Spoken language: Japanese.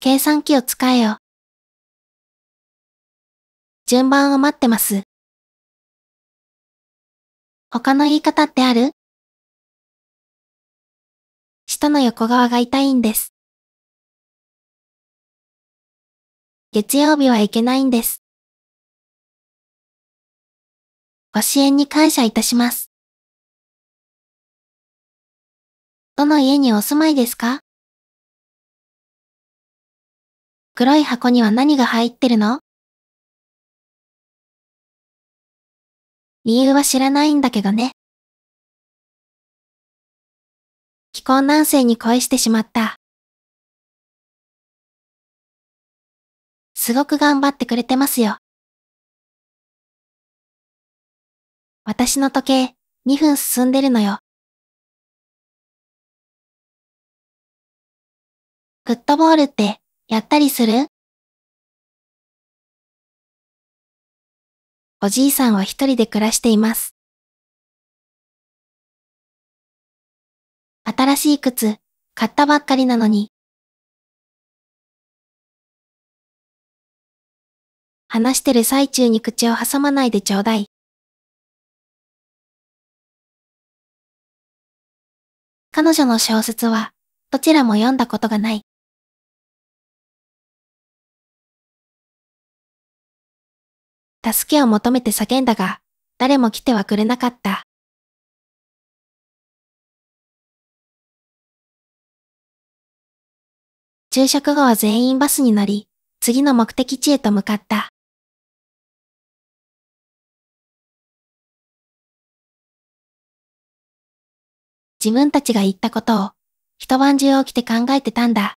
計算機を使えよ。順番を待ってます。他の言い方ってある舌の横側が痛いんです。月曜日はいけないんです。ご支援に感謝いたします。どの家にお住まいですか黒い箱には何が入ってるの理由は知らないんだけどね。気候男性に恋してしまった。すごく頑張ってくれてますよ。私の時計、2分進んでるのよ。フットボールってやったりするおじいさんは一人で暮らしています。新しい靴、買ったばっかりなのに。話してる最中に口を挟まないでちょうだい。彼女の小説は、どちらも読んだことがない。助けを求めて叫んだが、誰も来てはくれなかった。昼食後は全員バスに乗り、次の目的地へと向かった。自分たちが言ったことを一晩中起きて考えてたんだ。